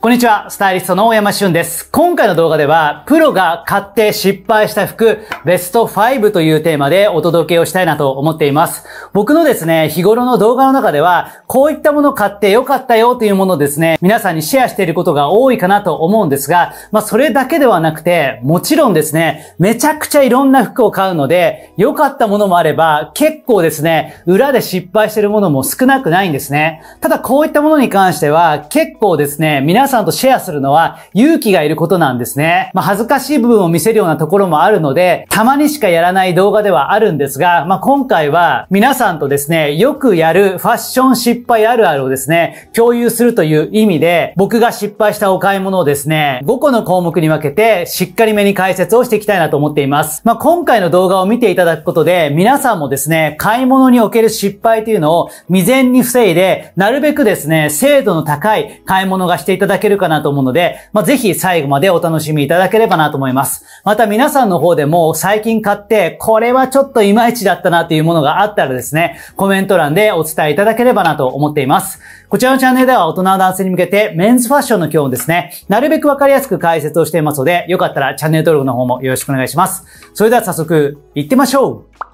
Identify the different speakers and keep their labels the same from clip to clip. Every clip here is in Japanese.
Speaker 1: こんにちは、スタイリストの大山俊です。今回の動画では、プロが買って失敗した服、ベスト5というテーマでお届けをしたいなと思っています。僕のですね、日頃の動画の中では、こういったものを買って良かったよというものをですね、皆さんにシェアしていることが多いかなと思うんですが、まあそれだけではなくて、もちろんですね、めちゃくちゃいろんな服を買うので、良かったものもあれば、結構ですね、裏で失敗しているものも少なくないんですね。ただこういったものに関しては、結構ですね、皆さんとシェアするのは勇気がいることなんですね。まあ、恥ずかしい部分を見せるようなところもあるので、たまにしかやらない動画ではあるんですが、まあ、今回は皆さんとですね、よくやるファッション失敗あるあるをですね、共有するという意味で、僕が失敗したお買い物をですね、5個の項目に分けて、しっかりめに解説をしていきたいなと思っています。まあ、今回の動画を見ていただくことで、皆さんもですね、買い物における失敗というのを未然に防いで、なるべくですね、精度の高い買い物がしていただだけるかなと思うので、まあ、ぜひ最後までお楽しみいただければなと思います。また皆さんの方でも最近買って、これはちょっといまいちだったなというものがあったらですね、コメント欄でお伝えいただければなと思っています。こちらのチャンネルでは大人の男性に向けてメンズファッションの基本ですね、なるべくわかりやすく解説をしていますので、よかったらチャンネル登録の方もよろしくお願いします。それでは早速、行ってみましょう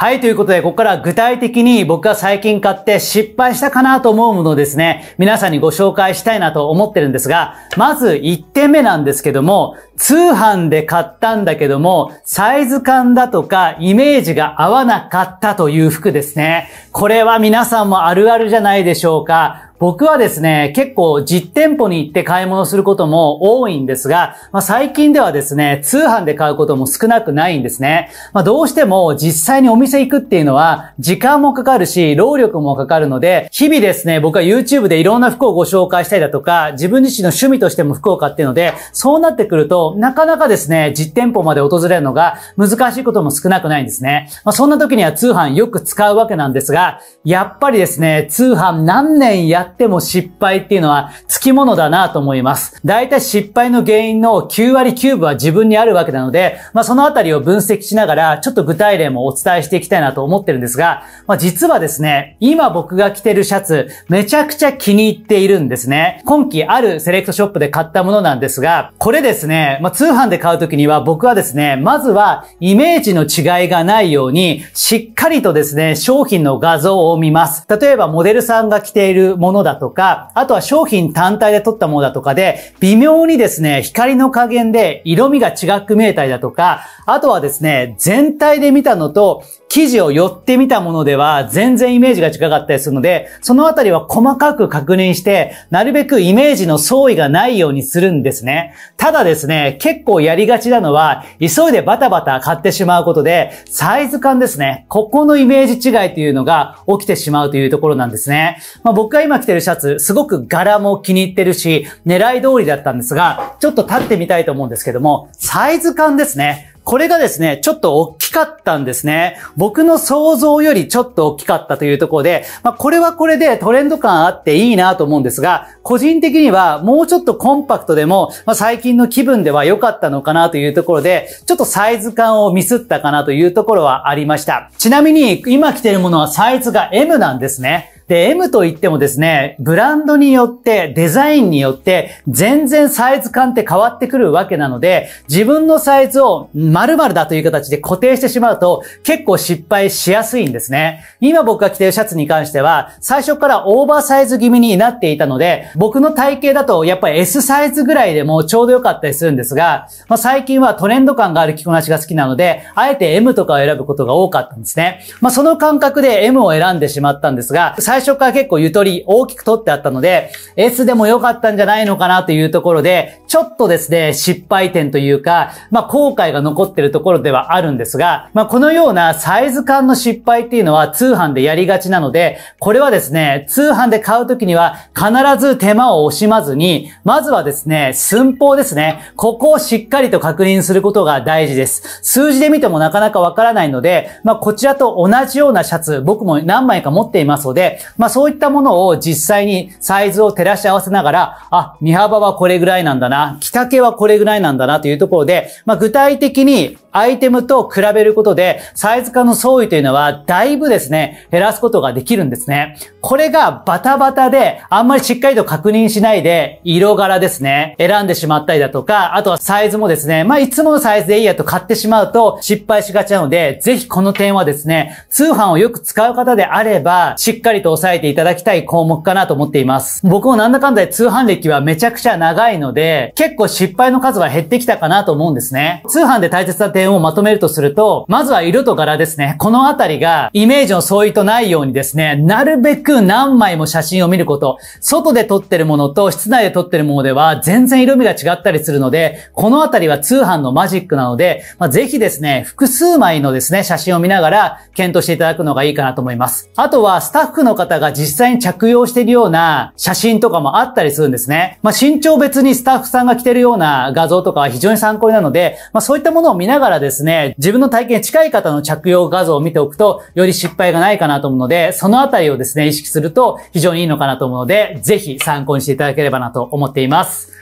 Speaker 1: はい、ということで、ここから具体的に僕が最近買って失敗したかなと思うものをですね、皆さんにご紹介したいなと思ってるんですが、まず1点目なんですけども、通販で買ったんだけども、サイズ感だとかイメージが合わなかったという服ですね。これは皆さんもあるあるじゃないでしょうか。僕はですね、結構実店舗に行って買い物することも多いんですが、まあ、最近ではですね、通販で買うことも少なくないんですね。まあ、どうしても実際にお店行くっていうのは時間もかかるし、労力もかかるので、日々ですね、僕は YouTube でいろんな服をご紹介したりだとか、自分自身の趣味としても服を買っているので、そうなってくると、なかなかですね、実店舗まで訪れるのが難しいことも少なくないんですね。まあ、そんな時には通販よく使うわけなんですが、やっぱりですね、通販何年やっっても失敗っていうのはつきものだなと思います。大体失敗の原因の9割9分は自分にあるわけなので、まあそのあたりを分析しながら、ちょっと具体例もお伝えしていきたいなと思ってるんですが、まあ実はですね、今僕が着てるシャツ、めちゃくちゃ気に入っているんですね。今季あるセレクトショップで買ったものなんですが、これですね、まあ通販で買うときには僕はですね、まずはイメージの違いがないように、しっかりとですね、商品の画像を見ます。例えばモデルさんが着ているもののだとか、あとは商品単体で撮ったものだとかで、微妙にですね、光の加減で色味が違く見えたりだとか、あとはですね、全体で見たのと、記事を寄ってみたものでは全然イメージが違かったりするので、そのあたりは細かく確認して、なるべくイメージの相違がないようにするんですね。ただですね、結構やりがちなのは、急いでバタバタ買ってしまうことで、サイズ感ですね。ここのイメージ違いというのが起きてしまうというところなんですね。まあ、僕が今てるシャツ、すごく柄も気に入ってるし、狙い通りだったんですが、ちょっと立ってみたいと思うんですけども、サイズ感ですね。これがですね、ちょっと大きかったんですね。僕の想像よりちょっと大きかったというところで、まあこれはこれでトレンド感あっていいなと思うんですが、個人的にはもうちょっとコンパクトでも、まあ最近の気分では良かったのかなというところで、ちょっとサイズ感をミスったかなというところはありました。ちなみに今着てるものはサイズが M なんですね。で、M といってもですね、ブランドによって、デザインによって、全然サイズ感って変わってくるわけなので、自分のサイズを丸々だという形で固定してしまうと、結構失敗しやすいんですね。今僕が着ているシャツに関しては、最初からオーバーサイズ気味になっていたので、僕の体型だとやっぱり S サイズぐらいでもちょうど良かったりするんですが、まあ、最近はトレンド感がある着こなしが好きなので、あえて M とかを選ぶことが多かったんですね。まあ、その感覚で M を選んでしまったんですが、最初から結構ゆとり大きく取ってあったので、S でも良かったんじゃないのかなというところで、ちょっとですね、失敗点というか、まあ、後悔が残ってるところではあるんですが、まあ、このようなサイズ感の失敗っていうのは通販でやりがちなので、これはですね、通販で買うときには必ず手間を惜しまずに、まずはですね、寸法ですね。ここをしっかりと確認することが大事です。数字で見てもなかなかわからないので、まあ、こちらと同じようなシャツ、僕も何枚か持っていますので、まあそういったものを実際にサイズを照らし合わせながら、あ、身幅はこれぐらいなんだな、着丈はこれぐらいなんだなというところで、まあ具体的にアイテムと比べることで、サイズ化の相違というのは、だいぶですね、減らすことができるんですね。これがバタバタで、あんまりしっかりと確認しないで、色柄ですね、選んでしまったりだとか、あとはサイズもですね、まあ、いつものサイズでいいやと買ってしまうと、失敗しがちなので、ぜひこの点はですね、通販をよく使う方であれば、しっかりと押さえていただきたい項目かなと思っています。僕もなんだかんだで通販歴はめちゃくちゃ長いので、結構失敗の数は減ってきたかなと思うんですね。通販で大切な点をまとめるとすると、まずは色と柄ですね。このあたりがイメージの相違とないようにですね、なるべく何枚も写真を見ること、外で撮ってるものと室内で撮ってるものでは全然色味が違ったりするので、このあたりは通販のマジックなので、まあ、ぜひですね、複数枚のですね、写真を見ながら検討していただくのがいいかなと思います。あとはスタッフの方が実際に着用しているような写真とかもあったりするんですね。まあ、身長別にスタッフさんが着てるような画像とかは非常に参考なので、まあ、そういったものを見ながらですね、自分の体験に近い方の着用画像を見ておくと、より失敗がないかなと思うので、そのあたりをですね、意識すると非常にいいのかなと思うので、ぜひ参考にしていただければなと思っています。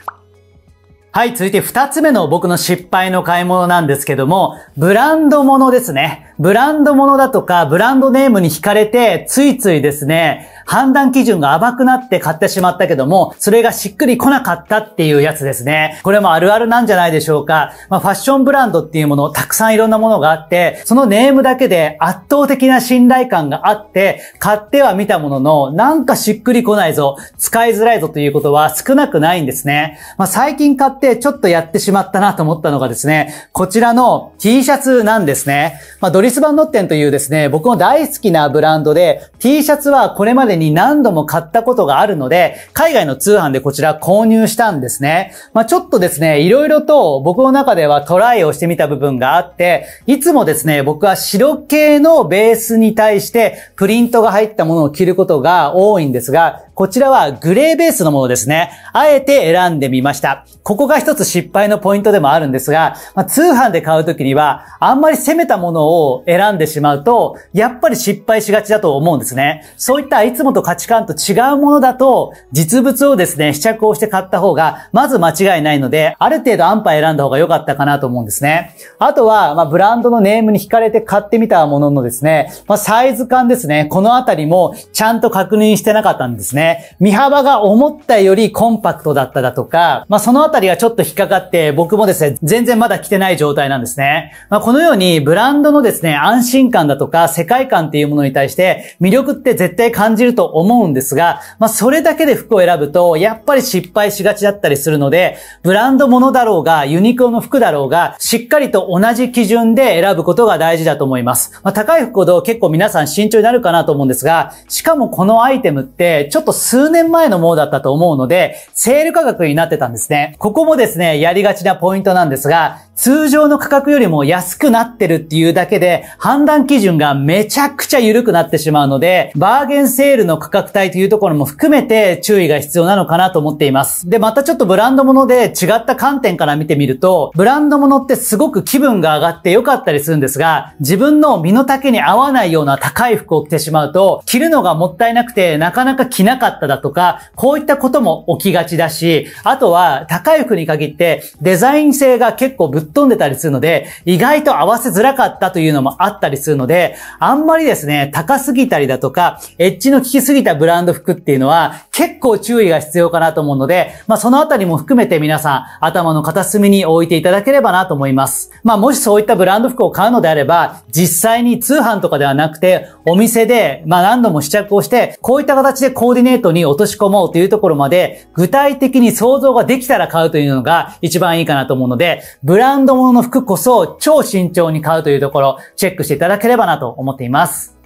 Speaker 1: はい、続いて二つ目の僕の失敗の買い物なんですけども、ブランド物ですね。ブランドものだとか、ブランドネームに惹かれて、ついついですね、判断基準が甘くなって買ってしまったけども、それがしっくり来なかったっていうやつですね。これもあるあるなんじゃないでしょうか。まあ、ファッションブランドっていうもの、たくさんいろんなものがあって、そのネームだけで圧倒的な信頼感があって、買っては見たものの、なんかしっくり来ないぞ、使いづらいぞということは少なくないんですね。まあ、最近買ってちょっとやってしまったなと思ったのがですね、こちらの T シャツなんですね。まあ、ドリリスバンノッテンというですね、僕も大好きなブランドで、T シャツはこれまでに何度も買ったことがあるので、海外の通販でこちら購入したんですね。まあ、ちょっとですね、いろいろと僕の中ではトライをしてみた部分があって、いつもですね、僕は白系のベースに対してプリントが入ったものを着ることが多いんですが、こちらはグレーベースのものですね。あえて選んでみました。ここが一つ失敗のポイントでもあるんですが、まあ、通販で買うときには、あんまり攻めたものを選んでしまうと、やっぱり失敗しがちだと思うんですね。そういったいつもと価値観と違うものだと、実物をですね、試着をして買った方が、まず間違いないので、ある程度アンパ選んだ方が良かったかなと思うんですね。あとは、まあ、ブランドのネームに惹かれて買ってみたもののですね、まあ、サイズ感ですね、このあたりもちゃんと確認してなかったんですね。身幅が思ったよりコンパクトだっただとか、まあ、そのあたりがちょっと引っかかって、僕もですね、全然まだ着てない状態なんですね。まあ、このように、ブランドのですね、ね、安心感だとか世界観っていうものに対して魅力って絶対感じると思うんですが、まあそれだけで服を選ぶとやっぱり失敗しがちだったりするので、ブランドものだろうがユニクロの服だろうがしっかりと同じ基準で選ぶことが大事だと思います。まあ、高い服ほど結構皆さん慎重になるかなと思うんですが、しかもこのアイテムってちょっと数年前のものだったと思うので、セール価格になってたんですね。ここもですね、やりがちなポイントなんですが、通常の価格よりも安くなってるっていうだけで、で、判断基準がめちゃくちゃ緩くなってしまうので、バーゲンセールの価格帯というところも含めて注意が必要なのかなと思っています。で、またちょっとブランド物で違った観点から見てみると、ブランド物ってすごく気分が上がって良かったりするんですが、自分の身の丈に合わないような高い服を着てしまうと、着るのがもったいなくてなかなか着なかっただとか、こういったことも起きがちだし、あとは高い服に限ってデザイン性が結構ぶっ飛んでたりするので、意外と合わせづらかったというのももあったりするので、あんまりですね、高すぎたりだとか、エッジの効きすぎたブランド服っていうのは、結構注意が必要かなと思うので、まあ、そのあたりも含めて皆さん、頭の片隅に置いていただければなと思います。まあ、もしそういったブランド服を買うのであれば、実際に通販とかではなくて、お店で、まあ、何度も試着をして、こういった形でコーディネートに落とし込もうというところまで、具体的に想像ができたら買うというのが一番いいかなと思うので、ブランドものの服こそ超慎重に買うというところ、チェックしていただければなと思っています。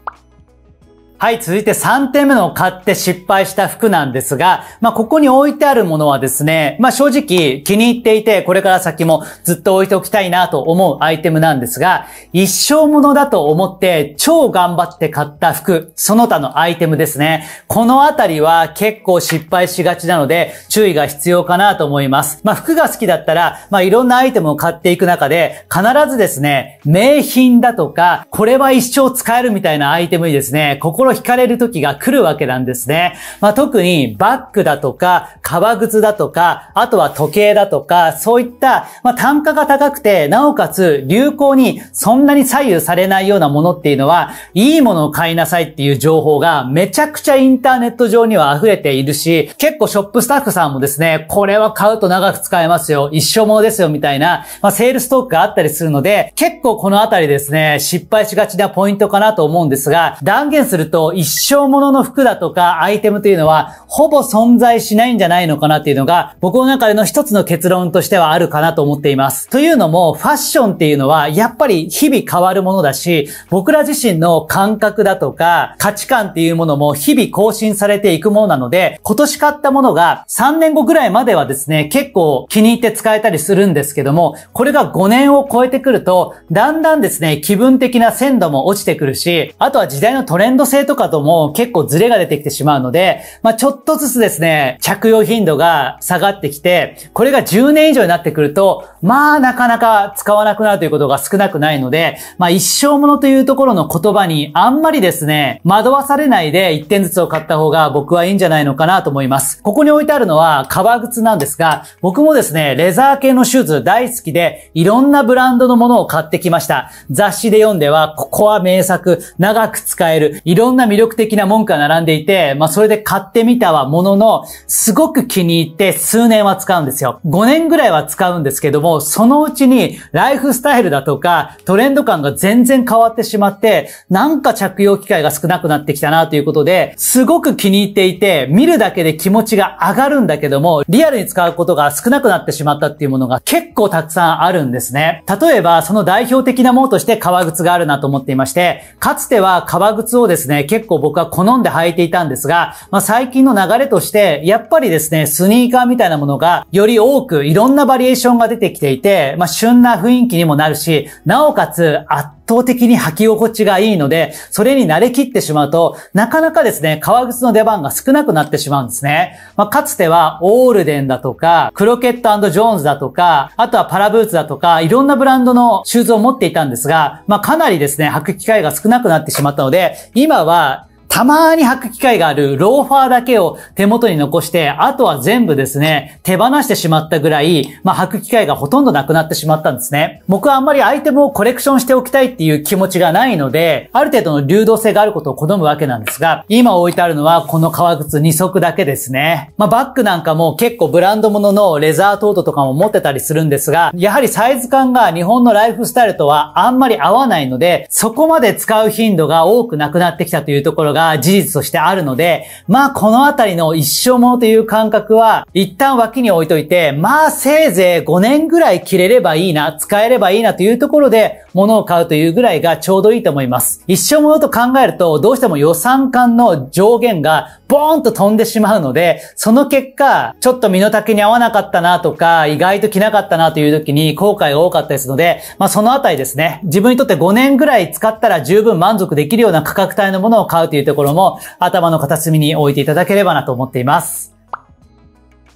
Speaker 1: はい、続いて3点目の買って失敗した服なんですが、まあ、ここに置いてあるものはですね、まあ、正直気に入っていて、これから先もずっと置いておきたいなと思うアイテムなんですが、一生ものだと思って超頑張って買った服、その他のアイテムですね。このあたりは結構失敗しがちなので、注意が必要かなと思います。まあ、服が好きだったら、まあ、いろんなアイテムを買っていく中で、必ずですね、名品だとか、これは一生使えるみたいなアイテムにですね、心を惹かれる時が来るわけなんですね。まあ、特にバッグだとか、革靴だとか、あとは時計だとか、そういった、まあ、単価が高くて、なおかつ流行にそんなに左右されないようなものっていうのは、いいものを買いなさいっていう情報がめちゃくちゃインターネット上には溢れているし、結構ショップスタッフさんもですね、これは買うと長く使えますよ、一生ものですよ、みたいな、まあ、セールストークがあったりするので、結構このあたりですね、失敗しがちなポイントかなと思うんですが、断言するとと、一生ものの服だとかアイテムというのは、ほぼ存在しないんじゃないのかなっていうのが、僕の中での一つの結論としてはあるかなと思っています。というのも、ファッションっていうのは、やっぱり日々変わるものだし、僕ら自身の感覚だとか、価値観っていうものも日々更新されていくものなので、今年買ったものが3年後ぐらいまではですね、結構気に入って使えたりするんですけども、これが5年を超えてくると、だんだんですね、気分的な鮮度も落ちてくるし、あとは時代のトレンド性ととかとも結構ズレが出てきてしまうので、まあ、ちょっとずつですね、着用頻度が下がってきて、これが10年以上になってくると、まあ、なかなか使わなくなるということが少なくないので、まあ、一生ものというところの言葉にあんまりですね、惑わされないで1点ずつを買った方が僕はいいんじゃないのかなと思います。ここに置いてあるのは革靴なんですが、僕もですね、レザー系のシューズ大好きで、いろんなブランドのものを買ってきました。雑誌で読んでは、ここは名作、長く使える、いろんなな魅力的な文句が並んでいて、まあそれで買ってみたはものの、すごく気に入って数年は使うんですよ。5年ぐらいは使うんですけども、そのうちにライフスタイルだとか、トレンド感が全然変わってしまって、なんか着用機会が少なくなってきたなということで、すごく気に入っていて、見るだけで気持ちが上がるんだけども、リアルに使うことが少なくなってしまったっていうものが結構たくさんあるんですね。例えば、その代表的なものとして革靴があるなと思っていまして、かつては革靴をですね、結構僕は好んで履いていたんですが、まあ、最近の流れとして、やっぱりですね、スニーカーみたいなものがより多くいろんなバリエーションが出てきていて、まあ、旬な雰囲気にもなるし、なおかつ圧倒的に履き心地がいいので、それに慣れきってしまうと、なかなかですね、革靴の出番が少なくなってしまうんですね。まあ、かつては、オールデンだとか、クロケットジョーンズだとか、あとはパラブーツだとか、いろんなブランドのシューズを持っていたんですが、まあ、かなりですね、履く機会が少なくなってしまったので、今ははたまーに履く機会があるローファーだけを手元に残して、あとは全部ですね、手放してしまったぐらい、まあ履く機会がほとんどなくなってしまったんですね。僕はあんまりアイテムをコレクションしておきたいっていう気持ちがないので、ある程度の流動性があることを好むわけなんですが、今置いてあるのはこの革靴2足だけですね。まあバッグなんかも結構ブランド物のレザートートとかも持ってたりするんですが、やはりサイズ感が日本のライフスタイルとはあんまり合わないので、そこまで使う頻度が多くなくなってきたというところがが事実としてあるので、まあこのあたりの一生ものという感覚は一旦脇に置いといて、まあせいぜい5年ぐらい切れればいいな、使えればいいなというところで物を買うというぐらいがちょうどいいと思います。一生ものと考えるとどうしても予算間の上限がボーンと飛んでしまうので、その結果、ちょっと身の丈に合わなかったなとか、意外と着なかったなという時に後悔が多かったりするので、まあそのあたりですね、自分にとって5年ぐらい使ったら十分満足できるような価格帯のものを買うというところも頭の片隅に置いていただければなと思っています。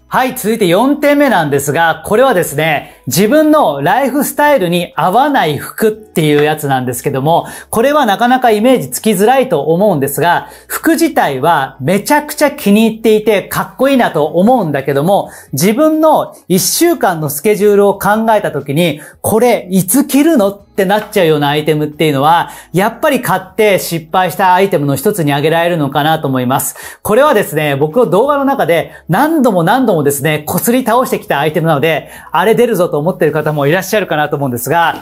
Speaker 1: はい、続いて4点目なんですが、これはですね、自分のライフスタイルに合わない服っていうやつなんですけども、これはなかなかイメージつきづらいと思うんですが、服自体はめちゃくちゃ気に入っていてかっこいいなと思うんだけども、自分の1週間のスケジュールを考えた時に、これいつ着るのってなっちゃうようなアイテムっていうのは、やっぱり買って失敗したアイテムの一つに挙げられるのかなと思います。これはですね、僕の動画の中で何度も何度もですね、擦り倒してきたアイテムなので、あれ出るぞと思ってる方もいらっしゃるかなと思うんですが、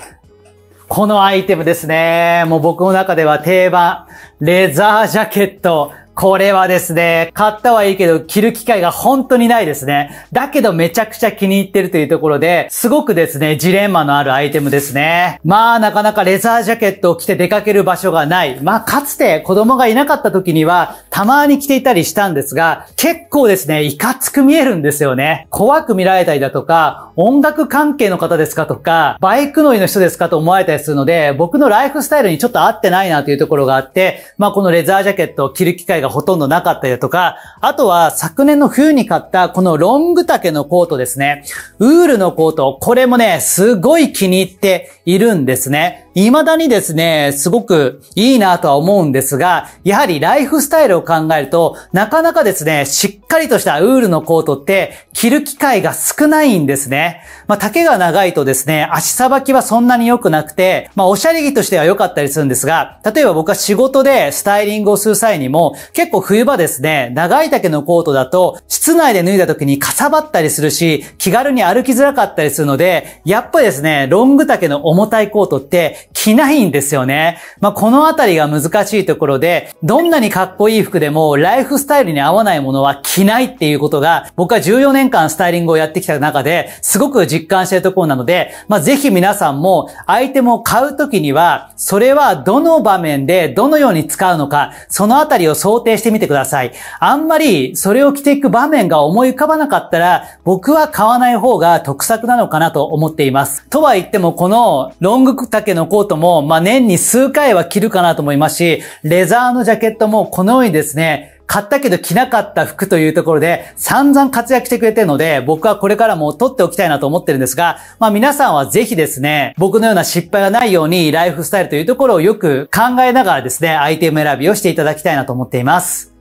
Speaker 1: このアイテムですね。もう僕の中では定番。レザージャケット。これはですね、買ったはいいけど着る機会が本当にないですね。だけどめちゃくちゃ気に入ってるというところで、すごくですね、ジレンマのあるアイテムですね。まあなかなかレザージャケットを着て出かける場所がない。まあかつて子供がいなかった時にはたまに着ていたりしたんですが、結構ですね、いかつく見えるんですよね。怖く見られたりだとか、音楽関係の方ですかとか、バイク乗りの人ですかと思われたりするので、僕のライフスタイルにちょっと合ってないなというところがあって、まあこのレザージャケットを着る機会がほとんどなかったりだとか、あとは昨年の冬に買ったこのロング丈のコートですね。ウールのコート、これもね、すごい気に入っているんですね。未だにですね、すごくいいなとは思うんですが、やはりライフスタイルを考えると、なかなかですね、しっかりとしたウールのコートって着る機会が少ないんですね。まあ、丈が長いとですね、足さばきはそんなに良くなくて、まあ、おしゃれ着としては良かったりするんですが、例えば僕は仕事でスタイリングをする際にも、結構冬場ですね、長い丈のコートだと、室内で脱いだ時にかさばったりするし、気軽に歩きづらかったりするので、やっぱりですね、ロング丈の重たいコートって着ないんですよね。まあ、このあたりが難しいところで、どんなにかっこいい服でも、ライフスタイルに合わないものは着ないっていうことが、僕は14年間スタイリングをやってきた中で、すごく実感しているところなので、まあ、ぜひ皆さんも、アイテムを買う時には、それはどの場面でどのように使うのか、そのあたりを想定定してみてください。あんまりそれを着ていく場面が思い浮かばなかったら、僕は買わない方が得策なのかなと思っています。とは言っても、このロング丈のコートも、まあ、年に数回は着るかなと思いますし、レザーのジャケットもこのようにですね、買ったけど着なかった服というところで散々活躍してくれてるので、僕はこれからも撮っておきたいなと思ってるんですが、まあ皆さんはぜひですね、僕のような失敗がないようにライフスタイルというところをよく考えながらですね、アイテム選びをしていただきたいなと思っています。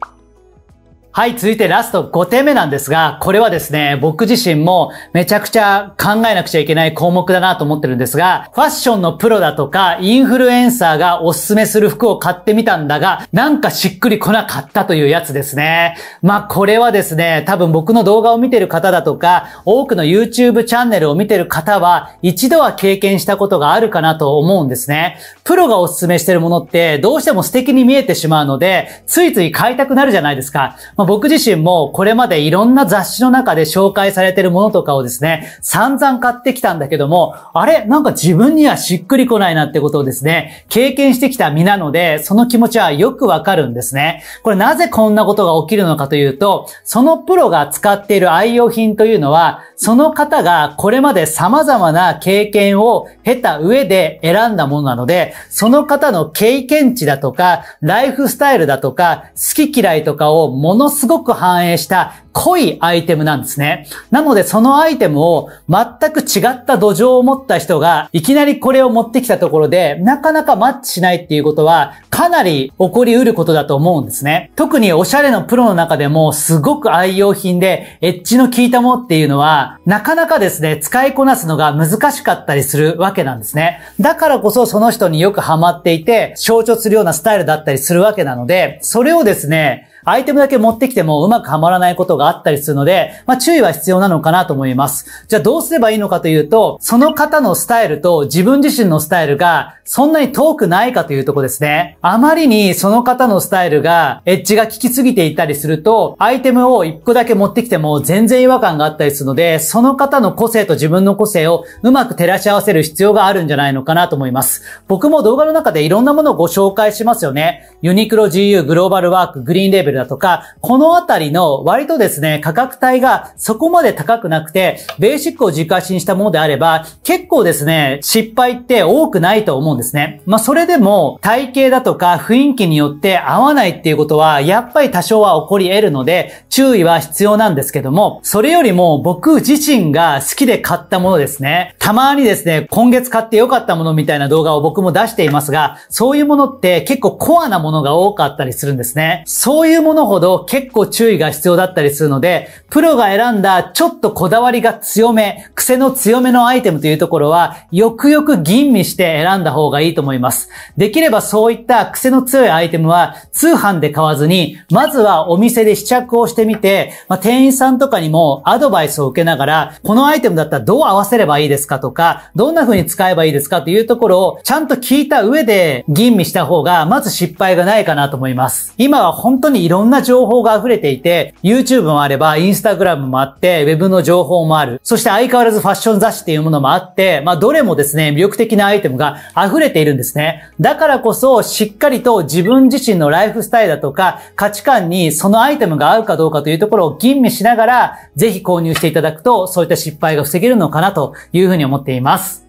Speaker 1: はい、続いてラスト5点目なんですが、これはですね、僕自身もめちゃくちゃ考えなくちゃいけない項目だなと思ってるんですが、ファッションのプロだとか、インフルエンサーがおすすめする服を買ってみたんだが、なんかしっくり来なかったというやつですね。まあ、これはですね、多分僕の動画を見てる方だとか、多くの YouTube チャンネルを見てる方は、一度は経験したことがあるかなと思うんですね。プロがおすすめしてるものって、どうしても素敵に見えてしまうので、ついつい買いたくなるじゃないですか。まあ、僕自身もこれまでいろんな雑誌の中で紹介されてるものとかをですね、散々買ってきたんだけども、あれなんか自分にはしっくりこないなってことをですね、経験してきた身なので、その気持ちはよくわかるんですね。これなぜこんなことが起きるのかというと、そのプロが使っている愛用品というのは、その方がこれまで様々な経験を経た上で選んだものなので、その方の経験値だとか、ライフスタイルだとか、好き嫌いとかをものすごく反映した濃いアイテムなんですね。なのでそのアイテムを全く違った土壌を持った人がいきなりこれを持ってきたところでなかなかマッチしないっていうことはかなり起こり得ることだと思うんですね。特におしゃれのプロの中でもすごく愛用品でエッジの効いたものっていうのはなかなかですね使いこなすのが難しかったりするわけなんですね。だからこそその人によくハマっていて象徴するようなスタイルだったりするわけなのでそれをですねアイテムだけ持ってきてもうまくはまらないことがあったりするので、まあ注意は必要なのかなと思います。じゃあどうすればいいのかというと、その方のスタイルと自分自身のスタイルがそんなに遠くないかというとこですね。あまりにその方のスタイルがエッジが効きすぎていたりすると、アイテムを一個だけ持ってきても全然違和感があったりするので、その方の個性と自分の個性をうまく照らし合わせる必要があるんじゃないのかなと思います。僕も動画の中でいろんなものをご紹介しますよね。ユニクロ GU グローバルワークグリーンレベルルだとか、このあたりの割とですね、価格帯がそこまで高くなくて、ベーシックを軸足にしたものであれば、結構ですね、失敗って多くないと思うんですね。まあ、それでも、体型だとか雰囲気によって合わないっていうことは、やっぱり多少は起こり得るので、注意は必要なんですけども、それよりも僕自身が好きで買ったものですね。たまにですね、今月買って良かったものみたいな動画を僕も出していますが、そういうものって結構コアなものが多かったりするんですね。そういうものほど結構注意が必要だったりするので、プロが選んだちょっとこだわりが強め、癖の強めのアイテムというところは、よくよく吟味して選んだ方がいいと思います。できればそういった癖の強いアイテムは通販で買わずに、まずはお店で試着をしてみて、まあ、店員さんとかにもアドバイスを受けながら、このアイテムだったらどう合わせればいいですかとか、どんな風に使えばいいですかというところをちゃんと聞いた上で吟味した方が、まず失敗がないかなと思います。今は本当にろんな情報が溢れていて、YouTube もあれば、Instagram もあって、Web の情報もある。そして相変わらずファッション雑誌っていうものもあって、まあどれもですね、魅力的なアイテムが溢れているんですね。だからこそ、しっかりと自分自身のライフスタイルだとか、価値観にそのアイテムが合うかどうかというところを吟味しながら、ぜひ購入していただくと、そういった失敗が防げるのかなというふうに思っています。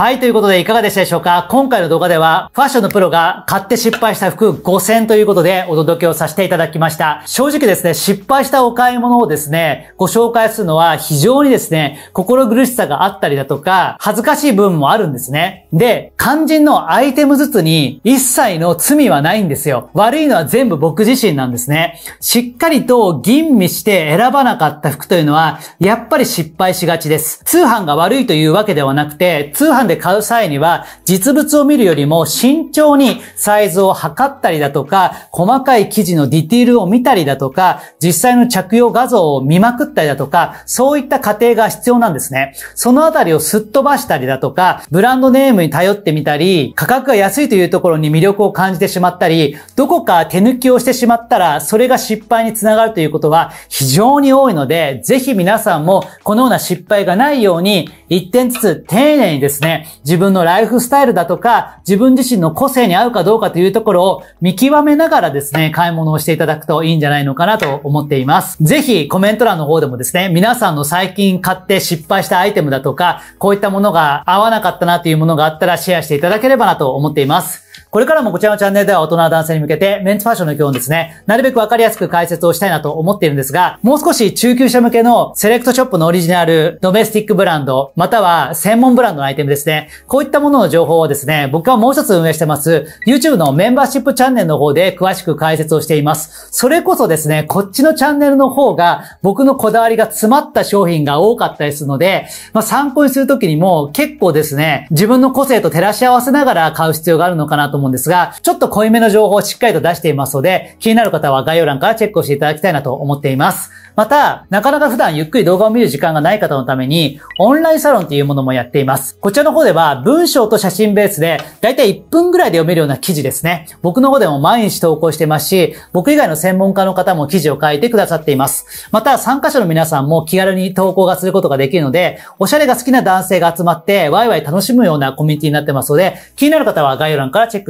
Speaker 1: はい、ということでいかがでしたでしょうか今回の動画では、ファッションのプロが買って失敗した服5 0 0 0ということでお届けをさせていただきました。正直ですね、失敗したお買い物をですね、ご紹介するのは非常にですね、心苦しさがあったりだとか、恥ずかしい部分もあるんですね。で、肝心のアイテムずつに一切の罪はないんですよ。悪いのは全部僕自身なんですね。しっかりと吟味して選ばなかった服というのは、やっぱり失敗しがちです。通販が悪いというわけではなくて、通販で買う際には、実物を見るよりも慎重にサイズを測ったりだとか、細かい生地のディティールを見たりだとか、実際の着用画像を見まくったりだとか、そういった過程が必要なんですね。そのあたりをすっ飛ばしたりだとか、ブランドネームに頼ってみたり、価格が安いというところに魅力を感じてしまったり、どこか手抜きをしてしまったら、それが失敗につながるということは非常に多いので、ぜひ皆さんもこのような失敗がないように、一点ずつ丁寧にですね、自分のライフスタイルだとか、自分自身の個性に合うかどうかというところを見極めながらですね、買い物をしていただくといいんじゃないのかなと思っています。ぜひコメント欄の方でもですね、皆さんの最近買って失敗したアイテムだとか、こういったものが合わなかったなというものがあったらシェアしていただければなと思っています。これからもこちらのチャンネルでは大人の男性に向けて、メンツファッションの基本ですね、なるべくわかりやすく解説をしたいなと思っているんですが、もう少し中級者向けのセレクトショップのオリジナル、ドメスティックブランド、または専門ブランドのアイテムですね、こういったものの情報をですね、僕はもう一つ運営してます、YouTube のメンバーシップチャンネルの方で詳しく解説をしています。それこそですね、こっちのチャンネルの方が、僕のこだわりが詰まった商品が多かったりするので、まあ、参考にするときにも結構ですね、自分の個性と照らし合わせながら買う必要があるのかなと思うんですが、ちょっと濃いめの情報をしっかりと出していますので、気になる方は概要欄からチェックをしていただきたいなと思っています。また、なかなか普段ゆっくり動画を見る時間がない方のために、オンラインサロンというものもやっています。こちらの方では、文章と写真ベースで、だいたい1分ぐらいで読めるような記事ですね。僕の方でも毎日投稿してますし、僕以外の専門家の方も記事を書いてくださっています。また、参加者の皆さんも気軽に投稿がすることができるので、おしゃれが好きな男性が集まって、ワイワイ楽しむようなコミュニティになってますので、気になる方は概要欄からチェック